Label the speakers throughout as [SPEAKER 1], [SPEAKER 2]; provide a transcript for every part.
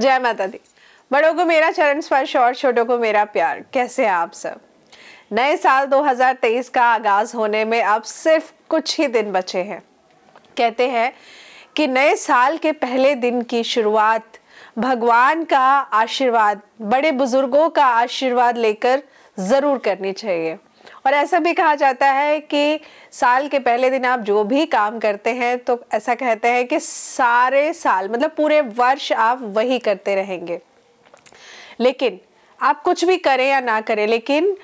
[SPEAKER 1] जय माता दी बड़ों को मेरा चरण स्पर्श और छोटों को मेरा प्यार कैसे आप सब नए साल 2023 का आगाज होने में अब सिर्फ कुछ ही दिन बचे हैं कहते हैं कि नए साल के पहले दिन की शुरुआत भगवान का आशीर्वाद बड़े बुजुर्गों का आशीर्वाद लेकर ज़रूर करनी चाहिए और ऐसा भी कहा जाता है कि साल के पहले दिन आप जो भी काम करते हैं तो ऐसा कहते हैं कि सारे साल मतलब पूरे वर्ष आप वही करते रहेंगे लेकिन आप कुछ भी करें या ना करें लेकिन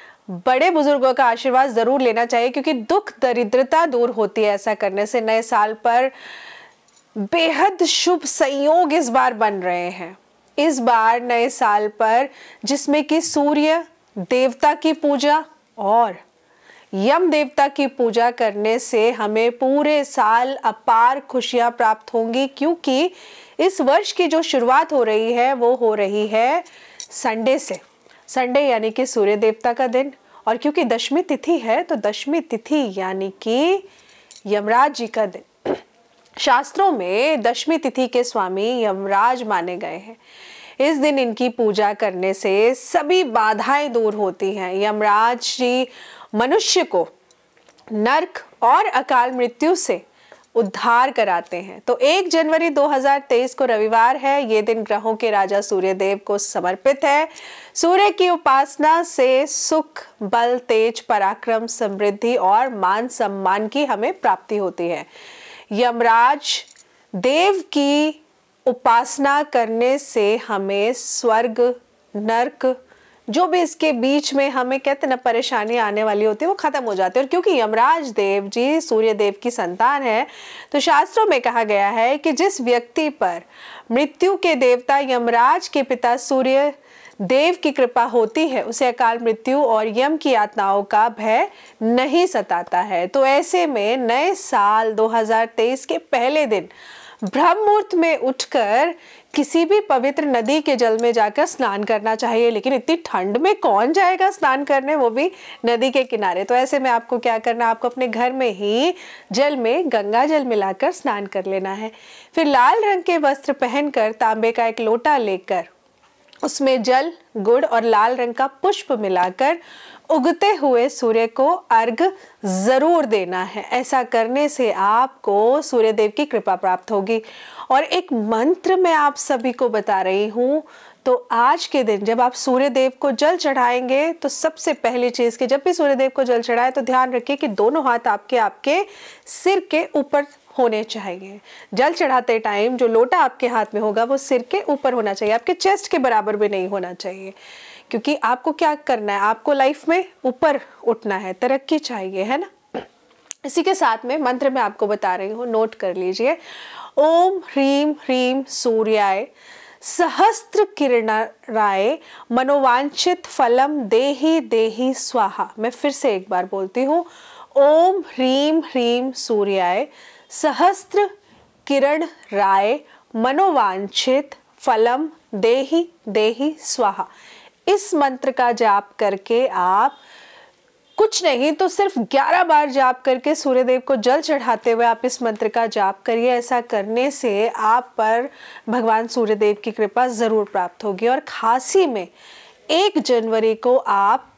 [SPEAKER 1] बड़े बुजुर्गों का आशीर्वाद ज़रूर लेना चाहिए क्योंकि दुख दरिद्रता दूर होती है ऐसा करने से नए साल पर बेहद शुभ संयोग इस बार बन रहे हैं इस बार नए साल पर जिसमें कि सूर्य देवता की पूजा और यम देवता की पूजा करने से हमें पूरे साल अपार खुशियां प्राप्त होंगी क्योंकि इस वर्ष की जो शुरुआत हो रही है वो हो रही है संडे से संडे यानी कि सूर्य देवता का दिन और क्योंकि दशमी तिथि है तो दशमी तिथि यानी कि यमराज जी का दिन शास्त्रों में दशमी तिथि के स्वामी यमराज माने गए हैं इस दिन इनकी पूजा करने से सभी बाधाएं दूर होती हैं यमराज श्री मनुष्य को नर्क और अकाल मृत्यु से उद्धार कराते हैं तो 1 जनवरी 2023 को रविवार है ये दिन ग्रहों के राजा सूर्यदेव को समर्पित है सूर्य की उपासना से सुख बल तेज पराक्रम समृद्धि और मान सम्मान की हमें प्राप्ति होती है यमराज देव की उपासना करने से हमें स्वर्ग नर्क जो भी इसके बीच में हमें कहते ना परेशानी आने वाली होती है वो खत्म हो जाती है और क्योंकि यमराज देव जी सूर्य देव की संतान है तो शास्त्रों में कहा गया है कि जिस व्यक्ति पर मृत्यु के देवता यमराज के पिता सूर्य देव की कृपा होती है उसे अकाल मृत्यु और यम की यातनाओं का भय नहीं सताता है तो ऐसे में नए साल 2023 के पहले दिन ब्रह्म मुहूर्त में उठकर किसी भी पवित्र नदी के जल में जाकर स्नान करना चाहिए लेकिन इतनी ठंड में कौन जाएगा स्नान करने वो भी नदी के किनारे तो ऐसे में आपको क्या करना आपको अपने घर में ही जल में गंगा जल मिलाकर स्नान कर लेना है फिर लाल रंग के वस्त्र पहनकर तांबे का एक लोटा लेकर उसमें जल गुड़ और लाल रंग का पुष्प मिलाकर उगते हुए सूर्य को अर्घ ज़रूर देना है ऐसा करने से आपको सूर्य देव की कृपा प्राप्त होगी और एक मंत्र मैं आप सभी को बता रही हूँ तो आज के दिन जब आप सूर्य देव को जल चढ़ाएंगे तो सबसे पहली चीज़ कि जब भी सूर्य देव को जल चढ़ाए तो ध्यान रखिए कि दोनों हाथ आपके आपके सिर के ऊपर होने चाहिए जल चढ़ाते टाइम जो लोटा आपके हाथ में होगा वो सिर के ऊपर होना चाहिए आपके चेस्ट के बराबर भी नहीं होना चाहिए क्योंकि आपको क्या करना है आपको लाइफ में ऊपर उठना है तरक्की चाहिए है ना इसी के साथ में मंत्र में आपको बता रही हूँ नोट कर लीजिए ओम ह्रीम ह्रीम सूर्याय सहस्त्र राय मनोवांछित फलम देही देही स्वाहा मैं फिर से एक बार बोलती हूँ ओम ह्रीम ह्रीम सूर्याय सहस्त्र किरण राय मनोवांछित फलम देही देही स्वाहा इस मंत्र का जाप करके आप कुछ नहीं तो सिर्फ 11 बार जाप करके सूर्यदेव को जल चढ़ाते हुए आप इस मंत्र का जाप करिए ऐसा करने से आप पर भगवान सूर्यदेव की कृपा ज़रूर प्राप्त होगी और खांसी में एक जनवरी को आप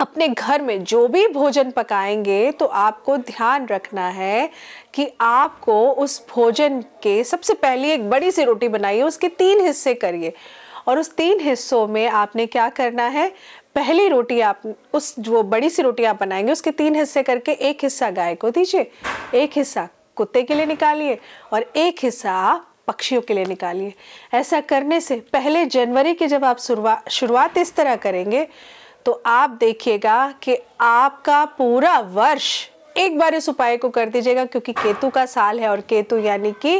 [SPEAKER 1] अपने घर में जो भी भोजन पकाएंगे तो आपको ध्यान रखना है कि आपको उस भोजन के सबसे पहले एक बड़ी सी रोटी बनाइए उसके तीन हिस्से करिए और उस तीन हिस्सों में आपने क्या करना है पहली रोटी आप उस जो बड़ी सी रोटी आप बनाएंगे उसके तीन हिस्से करके एक हिस्सा गाय को दीजिए एक हिस्सा कुत्ते के लिए निकालिए और एक हिस्सा आप पक्षियों के लिए निकालिए ऐसा करने से पहले जनवरी की जब आप शुरुआत शुरुआत इस तरह करेंगे तो आप देखिएगा कि आपका पूरा वर्ष एक बार इस उपाय को कर दीजिएगा क्योंकि केतु का साल है और केतु यानी कि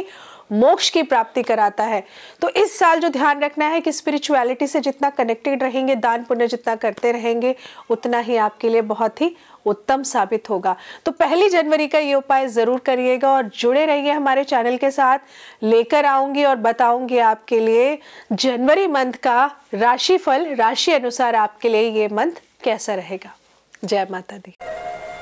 [SPEAKER 1] मोक्ष की प्राप्ति कराता है तो इस साल जो ध्यान रखना है कि स्पिरिचुअलिटी से जितना कनेक्टेड रहेंगे दान पुण्य जितना करते रहेंगे उतना ही आपके लिए बहुत ही उत्तम साबित होगा तो पहली जनवरी का ये उपाय ज़रूर करिएगा और जुड़े रहिए हमारे चैनल के साथ लेकर आऊंगी और बताऊंगी आपके लिए जनवरी मंथ का राशिफल राशि अनुसार आपके लिए ये मंथ कैसा रहेगा जय माता दी